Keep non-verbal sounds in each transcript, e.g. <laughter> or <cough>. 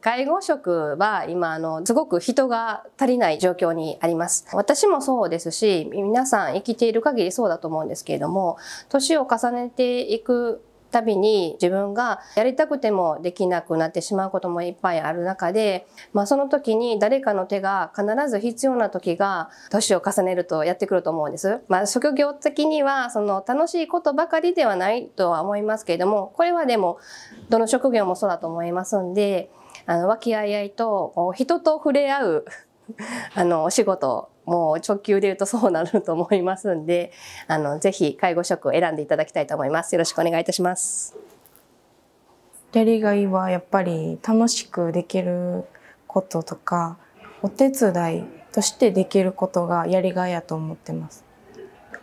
介護職は今あのすごく人が足りない状況にあります。私もそうですし、皆さん生きている限りそうだと思うんですけれども、年を重ねていくたびに自分がやりたくてもできなくなってしまうこともいっぱいある中で、まあ、その時に誰かの手が必ず必要な時が年を重ねるとやってくると思うんです。まあ、職業的にはその楽しいことばかりではないとは思いますけれどもこれはでもどの職業もそうだと思いますんであの和気あいあいと人と触れ合う <laughs> あのお仕事もう直球で言うとそうなると思いますんで、あの、ぜひ介護職を選んでいただきたいと思います。よろしくお願いいたします。やりがいはやっぱり楽しくできることとか、お手伝いとしてできることがやりがいやと思ってます。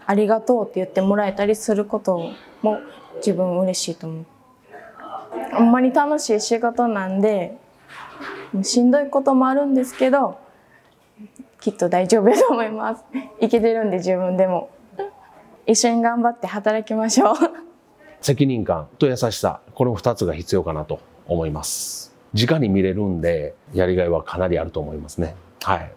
ありがとうって言ってもらえたりすることも自分嬉しいと思う。あんまり楽しい仕事なんで、しんどいこともあるんですけど、きっと大丈夫だと思います。い <laughs> けてるんで自分でも。一緒に頑張って働きましょう。責任感と優しさ、この2つが必要かなと思います。直に見れるんで、やりがいはかなりあると思いますね。はい。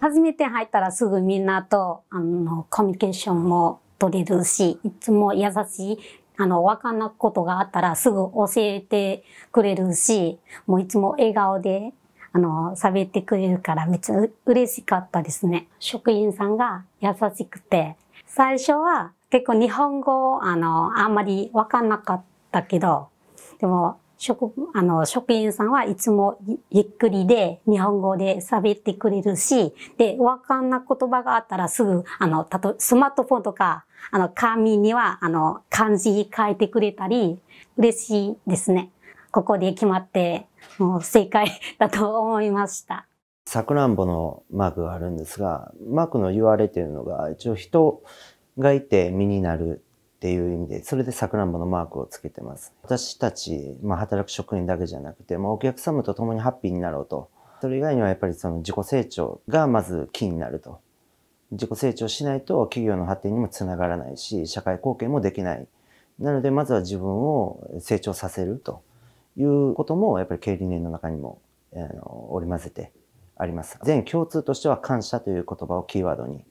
初めて入ったらすぐみんなとあのコミュニケーションも取れるし、いつも優しいあの、わかんなことがあったらすぐ教えてくれるし、もういつも笑顔であの、喋ってくれるからめっちゃ嬉しかったですね。職員さんが優しくて、最初は結構日本語、あの、あんまりわかんなかったけど、でも、職、あの、職員さんはいつもゆっくりで日本語で喋ってくれるし、で、わかんな言葉があったらすぐ、あの、たと、スマートフォンとか、あの、紙には、あの、漢字書いてくれたり、嬉しいですね。ここで決まって、もう正解だと思いました。さくらんぼのマークがあるんですが、マークの言われていうのが、一応人がいて身になるっていう意味で、それでさくらんぼのマークをつけてます。私たち、まあ、働く職員だけじゃなくて、まあ、お客様と共にハッピーになろうと。それ以外にはやっぱりその自己成長がまずキーになると。自己成長しないと企業の発展にもつながらないし、社会貢献もできない。なので、まずは自分を成長させると。いうこともやっぱり経営理念の中にも、あの織り交ぜてあります。全共通としては感謝という言葉をキーワードに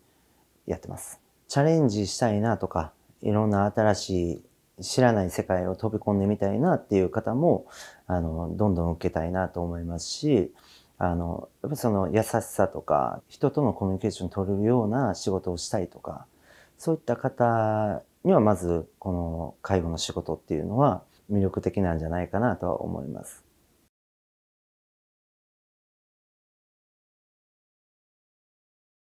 やってます。チャレンジしたいなとか、いろんな新しい知らない世界を飛び込んでみたいなっていう方も、あの、どんどん受けたいなと思いますし、あの、やっぱその優しさとか、人とのコミュニケーション取るような仕事をしたいとか、そういった方にはまず、この介護の仕事っていうのは、魅力的なんじゃないかなとは思います。